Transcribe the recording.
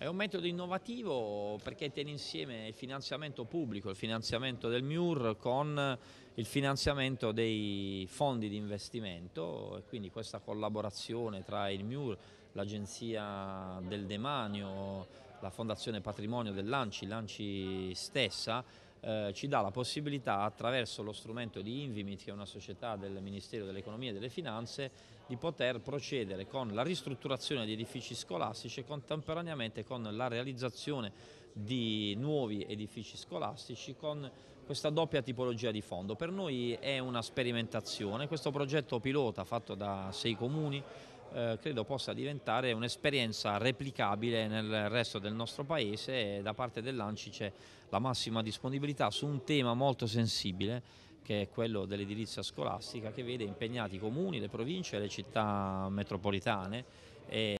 È un metodo innovativo perché tiene insieme il finanziamento pubblico, il finanziamento del MIUR con il finanziamento dei fondi di investimento e quindi questa collaborazione tra il MIUR, l'Agenzia del Demanio, la Fondazione Patrimonio dell'Anci, l'Anci stessa eh, ci dà la possibilità attraverso lo strumento di Invimit, che è una società del Ministero dell'Economia e delle Finanze, di poter procedere con la ristrutturazione di edifici scolastici e contemporaneamente con la realizzazione di nuovi edifici scolastici con questa doppia tipologia di fondo. Per noi è una sperimentazione, questo progetto pilota fatto da sei comuni eh, credo possa diventare un'esperienza replicabile nel resto del nostro paese e da parte dell'ANCI c'è la massima disponibilità su un tema molto sensibile che è quello dell'edilizia scolastica che vede impegnati i comuni, le province e le città metropolitane